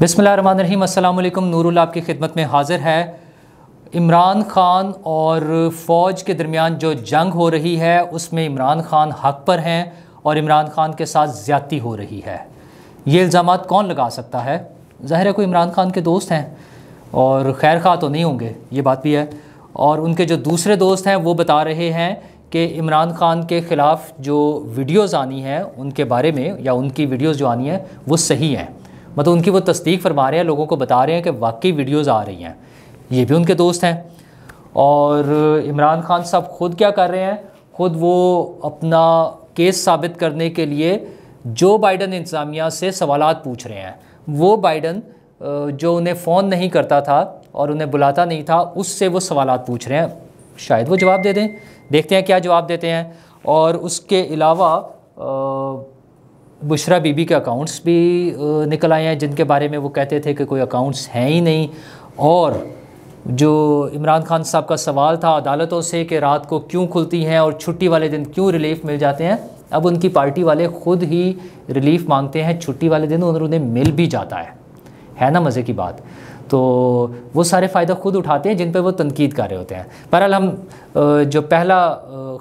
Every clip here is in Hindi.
बिसमीम अल्लाम नूरुल आपकी खिदमत में हाज़िर है इमरान ख़ान और फ़ौज के दरमियान जो जंग हो रही है उसमें इमरान ख़ान हक पर हैं और इमरान ख़ान के साथ ज़्यादती हो रही है ये इल्ज़ाम कौन लगा सकता है ज़ाहिर है कोई इमरान ख़ान के दोस्त हैं और खैर खा तो नहीं होंगे ये बात भी है और उनके जो दूसरे दोस्त हैं वो बता रहे हैं कि इमरान ख़ान के ख़िलाफ़ जो वीडियोज़ आनी हैं उनके बारे में या उनकी वीडियोज़ जो आनी है वो सही हैं मतलब उनकी वो तस्दीक फरमा रहे हैं लोगों को बता रहे हैं कि वाकई वीडियोज़ आ रही हैं ये भी उनके दोस्त हैं और इमरान खान साहब खुद क्या कर रहे हैं खुद वो अपना केस साबित करने के लिए जो बाइडन इंतज़ामिया से सवाल पूछ रहे हैं वो बाइडन जो उन्हें फ़ोन नहीं करता था और उन्हें बुलाता नहीं था उससे वो सवाल पूछ रहे हैं शायद वो जवाब दे दें देखते हैं क्या जवाब देते हैं और उसके अलावा बुशरा बीबी के अकाउंट्स भी निकल आए हैं जिनके बारे में वो कहते थे कि कोई अकाउंट्स हैं ही नहीं और जो इमरान खान साहब का सवाल था अदालतों से कि रात को क्यों खुलती हैं और छुट्टी वाले दिन क्यों रिलीफ मिल जाते हैं अब उनकी पार्टी वाले ख़ुद ही रिलीफ मांगते हैं छुट्टी वाले दिन उन्हें मिल भी जाता है है ना मज़े की बात तो वो सारे फ़ायदा खुद उठाते हैं जिन पर वो तनकीद कर रहे होते हैं बहरहाल हम जो पहला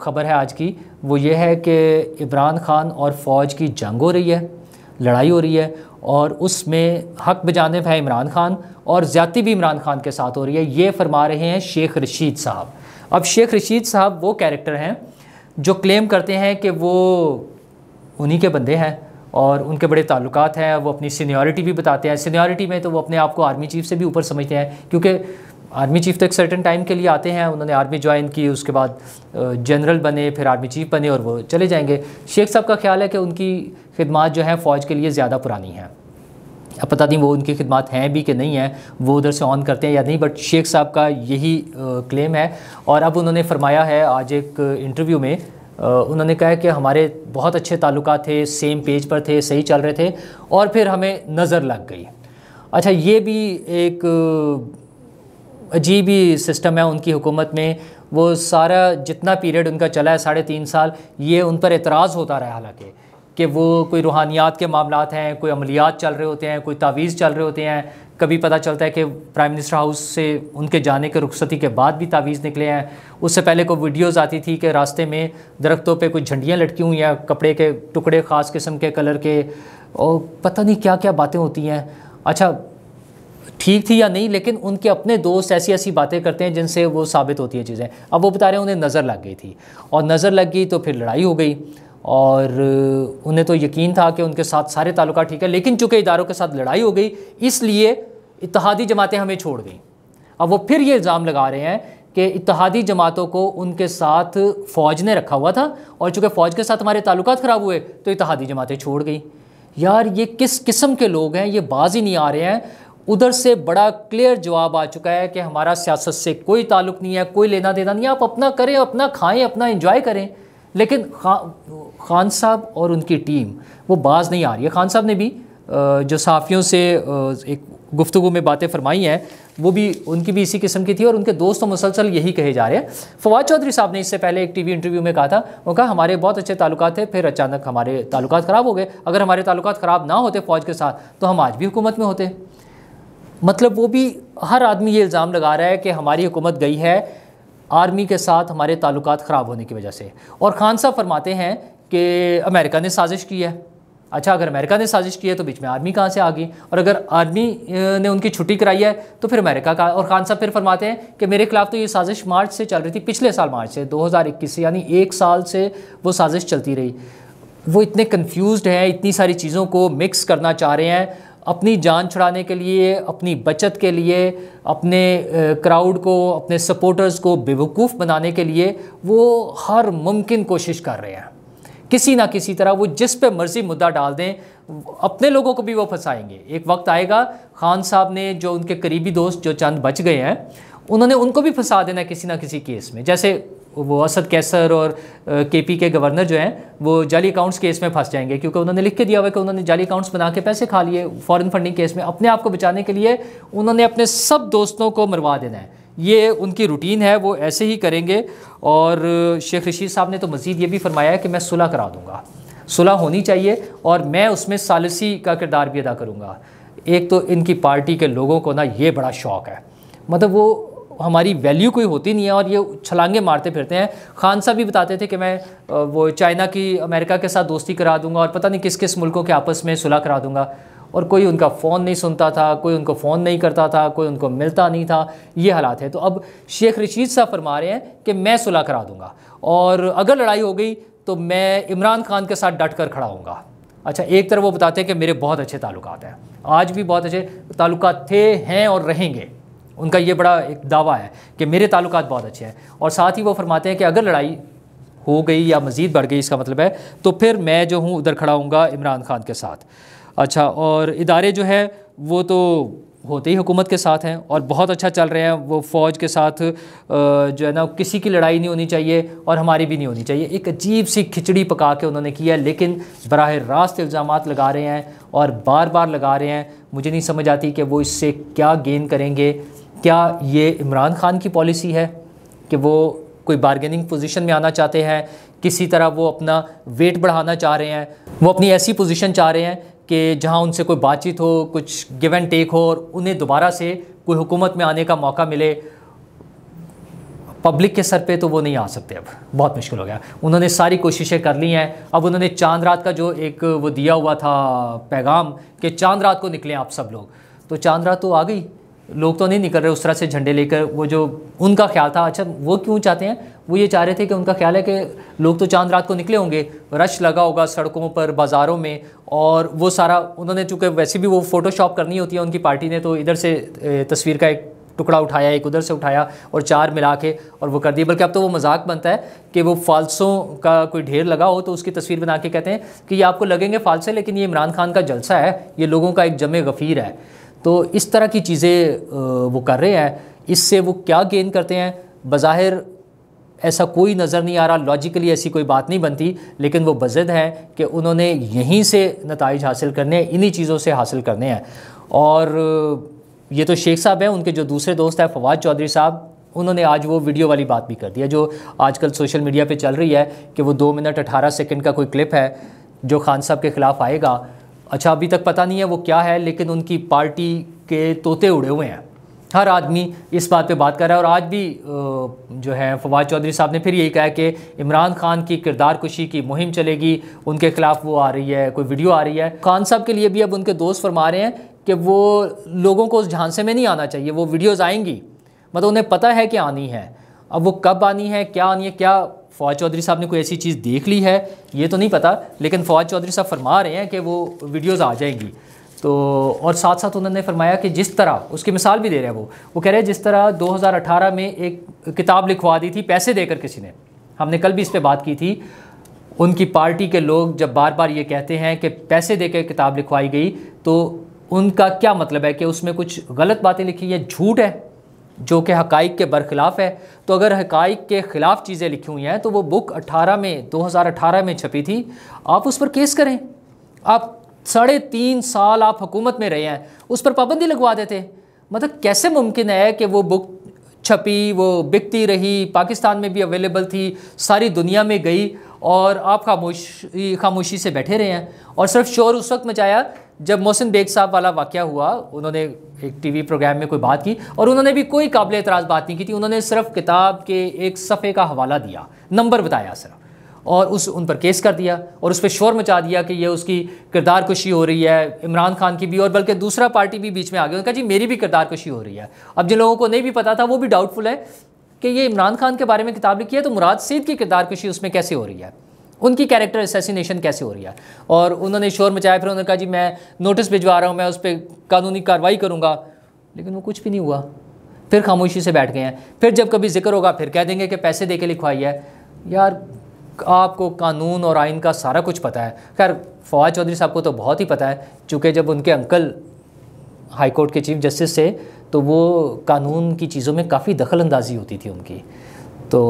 ख़बर है आज की वो ये है कि इमरान ख़ान और फ़ौज की जंग हो रही है लड़ाई हो रही है और उसमें हक बजाने है इमरान ख़ान और ज़्यादा भी इमरान ख़ान के साथ हो रही है ये फरमा रहे हैं शेख रशीद साहब अब शेख रशीद साहब वो कैरेक्टर हैं जो क्लेम करते हैं कि वो उन्हीं के बंदे हैं और उनके बड़े ताल्लुक हैं वो अपनी सीनियरिटी भी बताते हैं सीनियरिटी में तो वो अपने आप को आर्मी चीफ से भी ऊपर समझते हैं क्योंकि आर्मी चीफ तो एक सर्टन टाइम के लिए आते हैं उन्होंने आर्मी ज्वाइन की उसके बाद जनरल बने फिर आर्मी चीफ बने और वो चले जाएंगे शेख साहब का ख्याल है कि उनकी खिदमत जो है फ़ौज के लिए ज़्यादा पुरानी हैं अब पता नहीं वो उनकी खिदमत हैं भी कि नहीं हैं वो उधर से ऑन करते हैं या नहीं बट शेख साहब का यही क्लेम है और अब उन्होंने फरमाया है आज एक इंटरव्यू में उन्होंने कहा कि हमारे बहुत अच्छे ताल्लुक थे सेम पेज पर थे सही चल रहे थे और फिर हमें नज़र लग गई अच्छा ये भी एक अजीब ही सिस्टम है उनकी हुकूमत में वो सारा जितना पीरियड उनका चला है साढ़े तीन साल ये उन पर एतराज़ होता रहा हालांकि कि वो कोई रूहानियात के मामला हैं कोई अमलियात चल रहे होते हैं कोई तावीज़ चल रहे होते हैं कभी पता चलता है कि प्राइम मिनिस्टर हाउस से उनके जाने के रुखसती के बाद भी तावीज़ निकले हैं उससे पहले कोई वीडियोज़ आती थी कि रास्ते में दरख्तों पे कुछ झंडियाँ लटकी हुई हैं कपड़े के टुकड़े ख़ास किस्म के कलर के और पता नहीं क्या क्या बातें होती हैं अच्छा ठीक थी या नहीं लेकिन उनके अपने दोस्त ऐसी ऐसी बातें करते हैं जिनसे वो साबित होती है चीज़ें अब वो बता रहे हैं उन्हें नज़र लग गई थी और नज़र लग गई तो फिर लड़ाई हो गई और उन्हें तो यकीन था कि उनके साथ सारे ताल्लुक ठीक है लेकिन चूँकि इदारों के साथ लड़ाई हो गई इसलिए इतिहादी जमातें हमें छोड़ गई अब वो फिर ये इल्ज़ाम लगा रहे हैं कि इतिहादी जमातों को उनके साथ फ़ौज ने रखा हुआ था और चूँकि फ़ौज के साथ हमारे ताल्लुक ख़राब हुए तो इतिहादी जमातें छोड़ गई यार ये किस किस्म के लोग हैं ये बाज ही नहीं आ रहे हैं उधर से बड़ा क्लियर जवाब आ चुका है कि हमारा सियासत से कोई ताल्लुक नहीं है कोई लेना देना नहीं आप अपना करें अपना खाएं अपना इंजॉय करें लेकिन खा, खान साहब और उनकी टीम वो बाज नहीं आ रही है खान साहब ने भी जो साफियों से एक गुफ्तु में बातें फरमाई हैं वो भी उनकी भी इसी किस्म की थी और उनके दोस्त तो मुसलसल यही कहे जा रहे हैं फवाद चौधरी साहब ने इससे पहले एक टीवी इंटरव्यू में कहा था वो कहा हमारे बहुत अच्छे ताल्लुक थे फिर अचानक हमारे ताल्लुक ख़राब हो गए अगर हमारे ताल्लुक ख़राब ना होते फ़ौज के साथ तो हम आज भी हुकूमत में होते मतलब वो भी हर आदमी ये इल्ज़ाम लगा रहा है कि हमारी हुकूमत गई है आर्मी के साथ हमारे ताल्लुक ख़राब होने की वजह से और ख़ान साहब फरमाते हैं कि अमेरिका ने साजिश की है अच्छा अगर अमेरिका ने साजिश की है तो बीच में आर्मी कहाँ से आ गई और अगर आर्मी ने उनकी छुट्टी कराई है तो फिर अमेरिका का और खान साहब फिर फरमाते हैं कि मेरे खिलाफ तो ये साजिश मार्च से चल रही थी पिछले साल मार्च से 2021 से यानी एक साल से वो साजिश चलती रही वो इतने कन्फ्यूज़ हैं इतनी सारी चीज़ों को मिक्स करना चाह रहे हैं अपनी जान छुड़ाने के लिए अपनी बचत के लिए अपने क्राउड को अपने सपोर्टर्स को बेवकूफ़ बनाने के लिए वो हर मुमकिन कोशिश कर रहे हैं किसी ना किसी तरह वो जिस पे मर्ज़ी मुद्दा डाल दें अपने लोगों को भी वो फंसाएंगे एक वक्त आएगा खान साहब ने जो उनके करीबी दोस्त जो चंद बच गए हैं उन्होंने उनको भी फंसा देना किसी ना किसी केस में जैसे वो असद कैसर और केपी के गवर्नर जो हैं वो जाली अकाउंट्स केस में फंस जाएंगे क्योंकि उन्होंने लिख के दिया हुआ है कि उन्होंने जाली अकाउंट्स बना के पैसे खा लिए फॉरेन फंडिंग केस में अपने आप को बचाने के लिए उन्होंने अपने सब दोस्तों को मरवा देना है ये उनकी रूटीन है वो ऐसे ही करेंगे और शेख रशीद साहब ने तो मज़ीद ये भी फरमाया है कि मैं सुलह करा दूँगा सुलह होनी चाहिए और मैं उसमें सालसी का किरदार भी अदा करूँगा एक तो इनकी पार्टी के लोगों को ना ये बड़ा शौक़ है मतलब वो हमारी वैल्यू कोई होती नहीं है और ये छलांगे मारते फिरते हैं खान साहब भी बताते थे कि मैं वो चाइना की अमेरिका के साथ दोस्ती करा दूंगा और पता नहीं किस किस मुल्कों के आपस में सुलह करा दूंगा और कोई उनका फ़ोन नहीं सुनता था कोई उनको फ़ोन नहीं करता था कोई उनको मिलता नहीं था ये हालात है तो अब शेख रशीद साहब फरमा रहे हैं कि मैं सुलह करा दूँगा और अगर लड़ाई हो गई तो मैं इमरान खान के साथ डट कर खड़ा हूँ अच्छा एक तरफ वो बताते हैं कि मेरे बहुत अच्छे ताल्लुक हैं आज भी बहुत अच्छे ताल्लुक थे हैं और रहेंगे उनका ये बड़ा एक दावा है कि मेरे ताल्लुक बहुत अच्छे हैं और साथ ही वो फरमाते हैं कि अगर लड़ाई हो गई या मज़ीद बढ़ गई इसका मतलब है तो फिर मैं जो हूँ उधर खड़ा हूँ इमरान खान के साथ अच्छा और इदारे जो है वो तो होते ही हुकूमत के साथ हैं और बहुत अच्छा चल रहे हैं वो फ़ौज के साथ जो है ना किसी की लड़ाई नहीं होनी चाहिए और हमारी भी नहीं होनी चाहिए एक अजीब सी खिचड़ी पका के उन्होंने की है लेकिन बरह रास्त इल्ज़ाम लगा रहे हैं और बार बार लगा रहे हैं मुझे नहीं समझ आती कि वो इससे क्या गेन करेंगे क्या ये इमरान खान की पॉलिसी है कि वो कोई बारगेनिंग पोजीशन में आना चाहते हैं किसी तरह वो अपना वेट बढ़ाना चाह रहे हैं वो अपनी ऐसी पोजीशन चाह रहे हैं कि जहां उनसे कोई बातचीत हो कुछ गिव एंड टेक हो और उन्हें दोबारा से कोई हुकूमत में आने का मौका मिले पब्लिक के सर पे तो वो नहीं आ सकते अब बहुत मुश्किल हो गया उन्होंने सारी कोशिशें कर ली हैं अब उन्होंने चांद रात का जो एक वो दिया हुआ था पैगाम कि चांद रात को निकलें आप सब लोग तो चांद रात तो आ गई लोग तो नहीं निकल रहे उस तरह से झंडे लेकर वो जो उनका ख्याल था अच्छा वो क्यों चाहते हैं वो ये चाह रहे थे कि उनका ख्याल है कि लोग तो चांद रात को निकले होंगे रश लगा होगा सड़कों पर बाज़ारों में और वो सारा उन्होंने चूँकि वैसे भी वो फ़ोटोशॉप करनी होती है उनकी पार्टी ने तो इधर से तस्वीर का एक टुकड़ा उठाया एक उधर से उठाया और चार मिला के और वो कर दिए बल्कि अब तो वो मजाक बनता है कि वो फालसों का कोई ढेर लगा हो तो उसकी तस्वीर बना के कहते हैं कि ये आपको लगेंगे फालसे लेकिन ये इमरान खान का जलसा है ये लोगों का एक जमे गफ़ीर है तो इस तरह की चीज़ें वो कर रहे हैं इससे वो क्या गेन करते हैं बज़ाहिर ऐसा कोई नज़र नहीं आ रहा लॉजिकली ऐसी कोई बात नहीं बनती लेकिन वो बजद हैं कि उन्होंने यहीं से नतज हासिल करने हैं इन्हीं चीज़ों से हासिल करने हैं और ये तो शेख साहब हैं उनके जो दूसरे दोस्त हैं फवाद चौधरी साहब उन्होंने आज वो वीडियो वाली बात भी कर दिया जो आजकल सोशल मीडिया पे चल रही है कि वो दो मिनट अठारह सेकंड का कोई क्लिप है जो खान साहब के ख़िलाफ़ आएगा अच्छा अभी तक पता नहीं है वो क्या है लेकिन उनकी पार्टी के तोते उड़े हुए हैं हर आदमी इस बात पे बात कर रहा है और आज भी जो है फवाद चौधरी साहब ने फिर यही कहा कि इमरान खान की किरदार कुशी की मुहिम चलेगी उनके ख़िलाफ़ वो आ रही है कोई वीडियो आ रही है खान साहब के लिए भी अब उनके दोस्त फरमा रहे हैं कि वो लोगों को उस झांसे में नहीं आना चाहिए वो वीडियोज़ आएंगी मतलब उन्हें पता है कि आनी है अब वो कब आनी है क्या आनी है क्या फवाद चौधरी साहब ने कोई ऐसी चीज़ देख ली है ये तो नहीं पता लेकिन फवाद चौधरी साहब फरमा रहे हैं कि वो वीडियोज़ आ जाएंगी तो और साथ साथ उन्होंने फरमाया कि जिस तरह उसकी मिसाल भी दे रहे हैं वो वो कह रहे हैं जिस तरह 2018 में एक किताब लिखवा दी थी पैसे देकर किसी ने हमने कल भी इस पर बात की थी उनकी पार्टी के लोग जब बार बार ये कहते हैं कि पैसे दे किताब लिखवाई गई तो उनका क्या मतलब है कि उसमें कुछ गलत बातें लिखी है झूठ है जो कि हक़ के बरखिलाफ़ है तो अगर हक के ख़िलाफ़ चीज़ें लिखी हुई हैं तो वो बुक 18 में 2018 में छपी थी आप उस पर केस करें आप साढ़े तीन साल आप हुकूमत में रहे हैं उस पर पाबंदी लगवा देते मतलब कैसे मुमकिन है कि वो बुक छपी वो बिकती रही पाकिस्तान में भी अवेलेबल थी सारी दुनिया में गई और आप खामोश खामोशी से बैठे रहे हैं और सिर्फ शोर उस वक्त मचाया जब मोहसिन बेग साहब वाला वाक़ हुआ उन्होंने एक टीवी प्रोग्राम में कोई बात की और उन्होंने भी कोई काबिल एतराज़ बात नहीं की थी उन्होंने सिर्फ किताब के एक सफ़े का हवाला दिया नंबर बताया सिर्फ और उस उन पर केस कर दिया और उस पर शोर मचा दिया कि ये उसकी किरदार कुशी हो रही है इमरान खान की भी और बल्कि दूसरा पार्टी भी बीच में आ गया उनका जी मेरी भी किरदार कुशी हो रही है अब जिन लोगों को नहीं भी पता था वो भी डाउटफुल है कि ये इमरान खान के बारे में किताब लिखी है तो मुराद सईद की किरदार कुशी उसमें कैसे हो रही है उनकी कैरेक्टर असैसिनेशन कैसे हो रही है और उन्होंने शोर मचाया फिर उन्होंने कहा जी मैं नोटिस भिजवा रहा हूँ मैं उस पर कानूनी कार्रवाई करूँगा लेकिन वो कुछ भी नहीं हुआ फिर खामोशी से बैठ गए हैं फिर जब कभी जिक्र होगा फिर कह देंगे कि पैसे दे के लिखवाई है यार आपको कानून और आइन का सारा कुछ पता है खैर फवाद चौधरी साहब को तो बहुत ही पता है चूँकि जब उनके अंकल हाईकोर्ट के चीफ जस्टिस से तो वो कानून की चीज़ों में काफ़ी दखल अंदाजी होती थी उनकी तो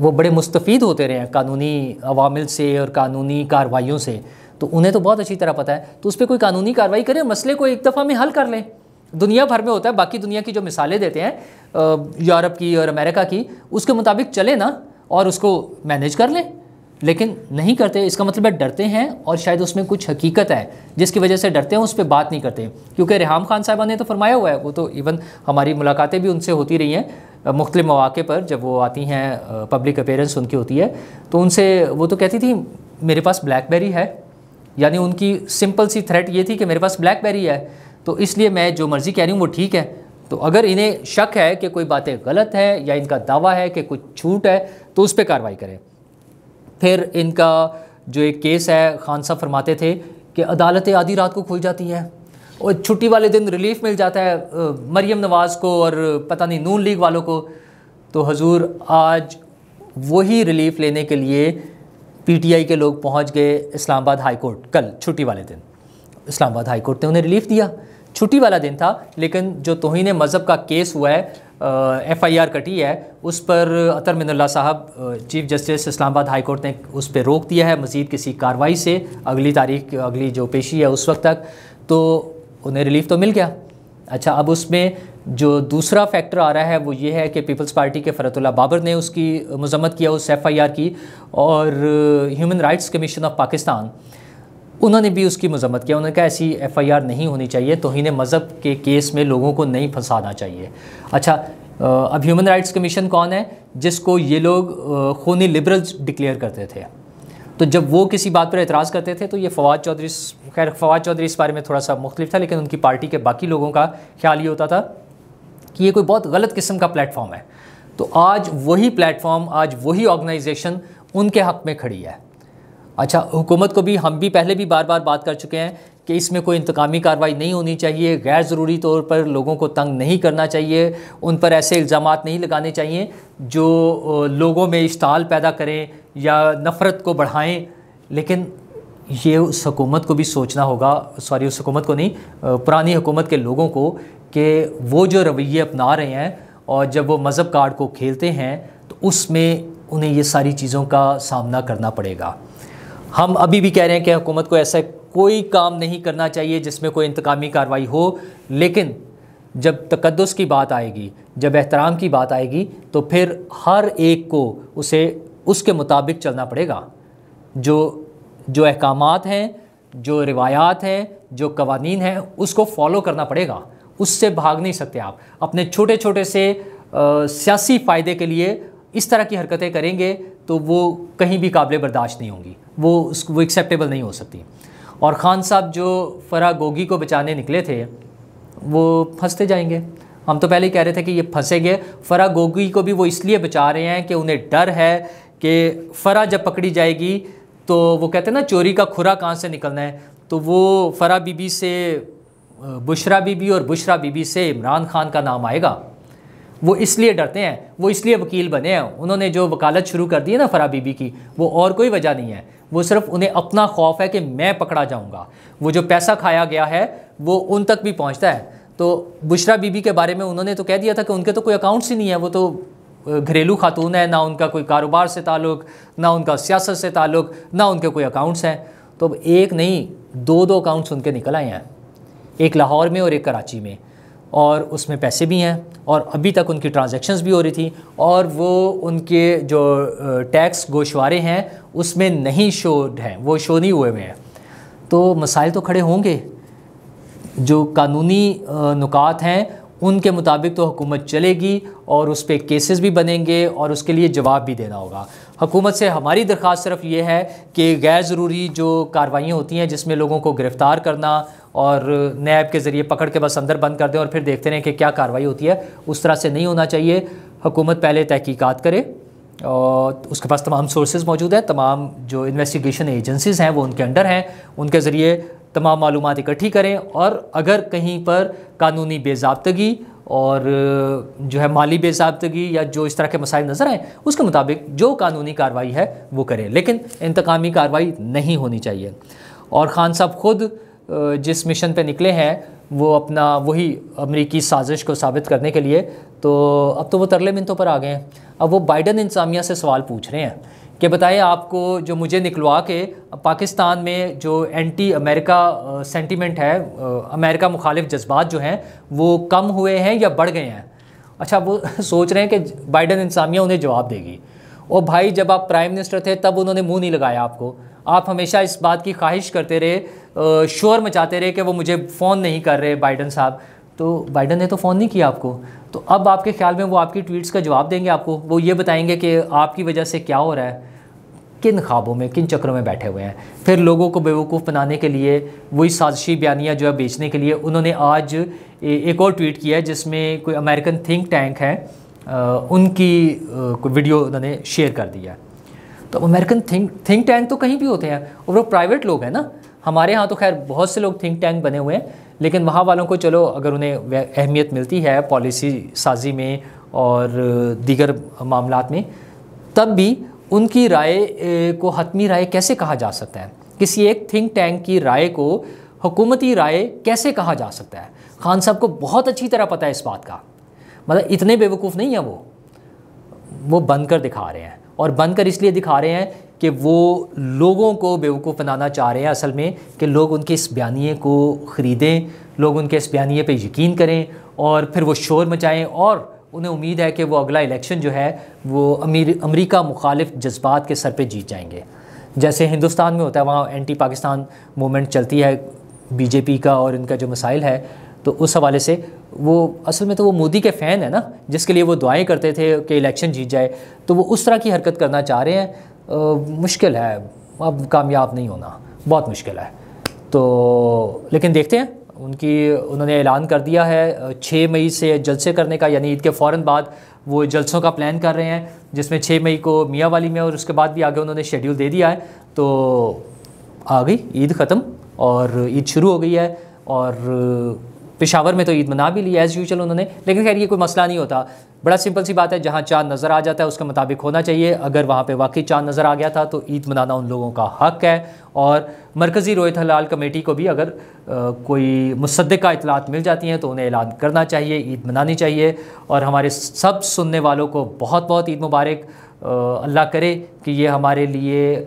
वो बड़े मुस्तफ़ होते रहे हैं कानूनी अवामिल से और कानूनी कार्रवाइयों से तो उन्हें तो बहुत अच्छी तरह पता है तो उस पर कोई कानूनी कार्रवाई करें मसले को एक दफ़ा में हल कर लें दुनिया भर में होता है बाकी दुनिया की जो मिसालें देते हैं यूरोप की और अमेरिका की उसके मुताबिक चले ना और उसको मैनेज कर लें लेकिन नहीं करते इसका मतलब है डरते हैं और शायद उसमें कुछ हकीकत है जिसकी वजह से डरते हैं उस पर बात नहीं करते क्योंकि रेहम खान साहबा ने तो फरमाया हुआ है वो तो इवन हमारी मुलाकातें भी उनसे होती रही हैं मुख्त मौाक़े पर जब वो आती हैं पब्लिक अपेयरेंस उनकी होती है तो उनसे वो तो कहती थी मेरे पास ब्लैकबेरी है यानी उनकी सिंपल सी थ्रेट ये थी कि मेरे पास ब्लैकबेरी है तो इसलिए मैं जो मर्ज़ी कह रही हूँ वो ठीक है तो अगर इन्हें शक है कि कोई बातें गलत हैं या इनका दावा है कि कुछ छूट है तो उस पर कार्रवाई करें फिर इनका जो एक केस है खान साहब फरमाते थे कि अदालतें आधी रात को खुल जाती हैं और छुट्टी वाले दिन रिलीफ मिल जाता है मरीम नवाज़ को और पता नहीं नून लीग वालों को तो हजूर आज वही रिलीफ लेने के लिए पीटीआई के लोग पहुंच गए इस्लामाबाद हाई कोर्ट कल छुट्टी वाले दिन इस्लामाबाद हाई कोर्ट ने उन्हें रिलीफ दिया छुट्टी वाला दिन था लेकिन जो तोहिन मज़हब का केस हुआ है एफ़ आई आर कटी है उस पर अतर मिनल्ला साहब chief justice Islamabad high court ने उस पर रोक दिया है मज़ीद किसी कार्रवाई से अगली तारीख अगली जो पेशी है उस वक्त तक तो उन्हें रिलीफ तो मिल गया अच्छा अब उसमें जो दूसरा फैक्टर आ रहा है वो ये है कि पीपल्स पार्टी के फ़रतुल्ला बाबर ने उसकी मजम्मत किया उस एफ आई आर की और human rights commission of Pakistan उन्होंने भी उसकी मजम्मत किया उन्होंने कहा ऐसी एफ आई आर नहीं होनी चाहिए इन्हें तो मज़हब के केस में लोगों को नहीं फंसाना चाहिए अच्छा अब ह्यूमन राइट्स कमीशन कौन है जिसको ये लोग खूनी लिबरल्स डिक्लेयर करते थे तो जब वो किसी बात पर एतराज़ करते थे तो ये फवाद चौधरी खैर फवाद चौधरी इस बारे में थोड़ा सा मुख्तलिफ था लेकिन उनकी पार्टी के बाकी लोगों का ख्याल ये होता था कि ये कोई बहुत गलत किस्म का प्लेटफॉर्म है तो आज वही प्लेटफॉर्म आज वही ऑर्गेनाइजेशन उनके हक़ में खड़ी है अच्छा हुकूमत को भी हम भी पहले भी बार बार बात कर चुके हैं कि इसमें कोई इंतकामी कार्रवाई नहीं होनी चाहिए गैर ज़रूरी तौर पर लोगों को तंग नहीं करना चाहिए उन पर ऐसे इल्ज़ाम नहीं लगाने चाहिए जो लोगों में इश्ताल पैदा करें या नफ़रत को बढ़ाएं लेकिन ये उस हकूमत को भी सोचना होगा सॉरी उस हकूमत को नहीं पुरानी हुकूमत के लोगों को कि वो जो रवैये अपना रहे हैं और जब वो मज़हब कार्ड को खेलते हैं तो उसमें उन्हें ये सारी चीज़ों का सामना करना पड़ेगा हम अभी भी कह रहे हैं कि हुकूमत को ऐसा कोई काम नहीं करना चाहिए जिसमें कोई इंतकामी कार्रवाई हो लेकिन जब तकदस की बात आएगी जब एहतराम की बात आएगी तो फिर हर एक को उसे उसके मुताबिक चलना पड़ेगा जो जो अहकाम हैं जो रिवायात हैं जो कवानीन हैं उसको फॉलो करना पड़ेगा उससे भाग नहीं सकते आप अपने छोटे छोटे से सियासी फ़ायदे के लिए इस तरह की हरकतें करेंगे तो वो कहीं भी काबिल बर्दाश्त नहीं होंगी वो उसको वो एक्सेप्टेबल नहीं हो सकती और ख़ान साहब जो फरा गोगी को बचाने निकले थे वो फंसते जाएंगे हम तो पहले ही कह रहे थे कि ये फंसेंगे फरा गोगी को भी वो इसलिए बचा रहे हैं कि उन्हें डर है कि फ़रा जब पकड़ी जाएगी तो वो कहते हैं ना चोरी का खुरा कहाँ से निकलना है तो वो फ़रा बीबी से बुशरा बीबी और बुशरा बीबी से इमरान खान का नाम आएगा वो इसलिए डरते हैं वो इसलिए वकील बने हैं उन्होंने जो वकालत शुरू कर दी है ना फ़रा बीबी की वो और कोई वजह नहीं है वो सिर्फ उन्हें अपना खौफ है कि मैं पकड़ा जाऊंगा वो जो पैसा खाया गया है वो उन तक भी पहुंचता है तो बुशरा बीबी के बारे में उन्होंने तो कह दिया था कि उनके तो कोई अकाउंट्स ही नहीं है वो तो घरेलू खातून है ना उनका कोई कारोबार से ताल्लुक़ ना उनका सियासत से ताल्लुक़ ना उनके कोई अकाउंट्स हैं तो अब एक नहीं दो दो अकाउंट्स उनके निकल आए हैं एक लाहौर में और एक कराची में और उसमें पैसे भी हैं और अभी तक उनकी ट्रांजेक्शन्स भी हो रही थी और वो उनके जो टैक्स गोशवारे हैं उसमें नहीं शोड हैं वो शो नहीं हुए हुए हैं तो मसाइल तो खड़े होंगे जो कानूनी नुकात हैं उनके मुताबिक तो हुकूमत चलेगी और उस पर केसेस भी बनेंगे और उसके लिए जवाब भी देना होगा हुकूमत से हमारी दरख्वास्त सिर्फ ये है कि गैर ज़रूरी जो कार्रवाइयाँ होती हैं जिसमें लोगों को गिरफ़्तार करना और नैब के ज़रिए पकड़ के बस अंदर बंद कर दें और फिर देखते रहें कि क्या कार्रवाई होती है उस तरह से नहीं होना चाहिए हुकूमत पहले तहकीकात करे और उसके पास तमाम सोर्सेज मौजूद हैं तमाम जो इन्वेस्टिगेशन एजेंसीज़ हैं वो उनके अंडर हैं उनके ज़रिए तमाम मालूम इकट्ठी करें और अगर कहीं पर कानूनी बेजाबतगी और जो है माली बेजाबतगी या जो इस तरह के मसाइल नज़र आएँ उसके मुताबिक जो कानूनी कार्रवाई है वो करें लेकिन इंतकामी कार्रवाई नहीं होनी चाहिए और ख़ान साहब ख़ुद जिस मिशन पर निकले हैं वो अपना वही अमरीकी साजिश को साबित करने के लिए तो अब तो वो तरले मिनतों पर आ गए हैं अब वो बाइडन इंसामिया से सवाल पूछ रहे हैं कि बताएं आपको जो मुझे निकलवा के पाकिस्तान में जो एंटी अमेरिका सेंटीमेंट है अमेरिका मुखालिफ जज्बात जो हैं वो कम हुए हैं या बढ़ गए हैं अच्छा वो सोच रहे हैं कि बाइडन इंसामिया उन्हें जवाब देगी और भाई जब आप प्राइम मिनिस्टर थे तब उन्होंने मुंह नहीं लगाया आपको आप हमेशा इस बात की ख्वाहिश करते रहे शोर मचाते रहे कि वो मुझे फ़ोन नहीं कर रहे बाइडन साहब तो बाइडन ने तो फ़ोन नहीं किया आपको तो अब आपके ख्याल में वो आपकी ट्वीट्स का जवाब देंगे आपको वो ये बताएंगे कि आपकी वजह से क्या हो रहा है किन ख्वाबों में किन चक्रों में बैठे हुए हैं फिर लोगों को बेवकूफ़ बनाने के लिए वही साजिशी बयानियाँ जो है बेचने के लिए उन्होंने आज एक और ट्वीट किया है जिसमें कोई अमेरिकन थिंक टैंक है उनकी कोई वीडियो उन्होंने शेयर कर दिया है तो अमेरिकन थिंक थिंक टैंक तो कहीं भी होते हैं और वो प्राइवेट लोग हैं ना हमारे यहाँ तो खैर बहुत से लोग थिंक टैंक बने हुए हैं लेकिन वहाँ वालों को चलो अगर उन्हें अहमियत मिलती है पॉलिसी साजी में और दीगर मामला में तब भी उनकी राय को हतमी राय कैसे कहा जा सकता है किसी एक थिंक टैंक की राय को हुकूमती राय कैसे कहा जा सकता है खान साहब को बहुत अच्छी तरह पता है इस बात का मतलब इतने बेवकूफ़ नहीं है वो वो बंद कर दिखा रहे हैं और बंद कर इसलिए दिखा रहे हैं कि वो लोगों को बेवकूफ़ बनाना चाह रहे हैं असल में कि लोग उनके इस बयानी को ख़रीदें लोग उनके इस बयानी पे यकीन करें और फिर वो शोर मचाएँ और उन्हें उम्मीद है कि वो अगला इलेक्शन जो है वो अमीर अमरीका मुखालिफ जज्बात के सर पर जीत जाएंगे जैसे हिंदुस्तान में होता है वहाँ एंटी पाकिस्तान मूवमेंट चलती है बीजेपी का और इनका जो मसाइल है तो उस हवाले से वो असल में तो वो मोदी के फ़ैन है ना जिसके लिए वो दुआएं करते थे कि इलेक्शन जीत जाए तो वो उस तरह की हरकत करना चाह रहे हैं मुश्किल है अब कामयाब नहीं होना बहुत मुश्किल है तो लेकिन देखते हैं उनकी उन्होंने ऐलान कर दिया है छः मई से जलसे करने का यानी ईद के फ़ौर बाद वो जलसों का प्लान कर रहे हैं जिसमें छः मई को मियाँ वाली में और उसके बाद भी आगे उन्होंने शेड्यूल दे दिया है तो आ गई ईद ख़त्म और ईद शुरू हो गई है और पिशावर में तो ईद मना भी ली एज़ यूजल उन्होंने लेकिन खैर ये कोई मसला नहीं होता बड़ा सिंपल सी बात है जहाँ चाँद नज़र आ जाता है उसके मुताबिक होना चाहिए अगर वहाँ पे वाकई चाँद नज़र आ गया था तो ईद मनाना उन लोगों का हक है और मरकज़ी रोहित हलाल कमेटी को भी अगर आ, कोई मुसदा इतलात मिल जाती हैं तो उन्हें ऐलान करना चाहिए ईद मनानी चाहिए और हमारे सब सुनने वालों को बहुत बहुत ईद मुबारक अल्लाह करे कि ये हमारे लिए आ,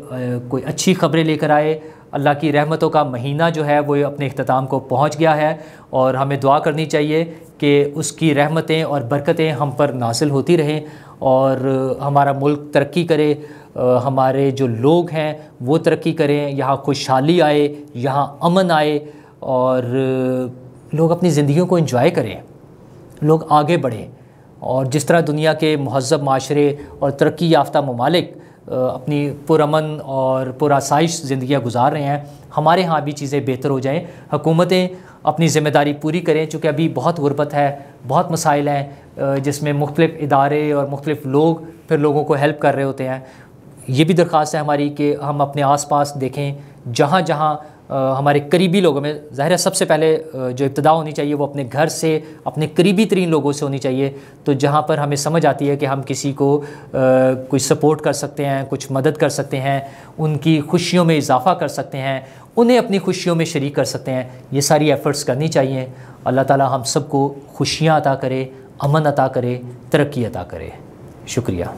कोई अच्छी खबरें लेकर आए अल्लाह की रहमतों का महीना जो है वो अपने अख्ताम को पहुँच गया है और हमें दुआ करनी चाहिए कि उसकी रहमतें और बरकतें हम पर नासिल होती रहें और हमारा मुल्क तरक्की करे हमारे जो लोग हैं वो तरक्की करें यहाँ खुशहाली आए यहाँ अमन आए और लोग अपनी ज़िंदगी को इंजॉय करें लोग आगे बढ़ें और जिस तरह दुनिया के महजब माशरे और तरक्की याफ्ता ममालिक अपनी पुरमन और पुरासाइश ज़िंदगी गुजार रहे हैं हमारे यहाँ भी चीज़ें बेहतर हो जाएँ हुकूमतें अपनी ज़िम्मेदारी पूरी करें चूँकि अभी बहुत गुरबत है बहुत मसाइल हैं जिसमें मुख्तलिफ़ इदारे और मुख्तलिफ लोग फिर लोगों को हेल्प कर रहे होते हैं ये भी दरख्वास्त है हमारी कि हम अपने आस पास देखें जहाँ जहाँ हमारे करीबी लोगों में ज़ाहिर है सबसे पहले जो इब्तदा होनी चाहिए वो अपने घर से अपने करीबी तरीन लोगों से होनी चाहिए तो जहाँ पर हमें समझ आती है कि हम किसी को कुछ सपोर्ट कर सकते हैं कुछ मदद कर सकते हैं उनकी खुशियों में इजाफ़ा कर सकते हैं उन्हें अपनी खुशियों में शरीक कर सकते हैं ये सारी एफ़र्ट्स करनी चाहिए अल्लाह ताली हम सबको खुशियाँ अता करे अमन अता करे तरक्की अता करे शुक्रिया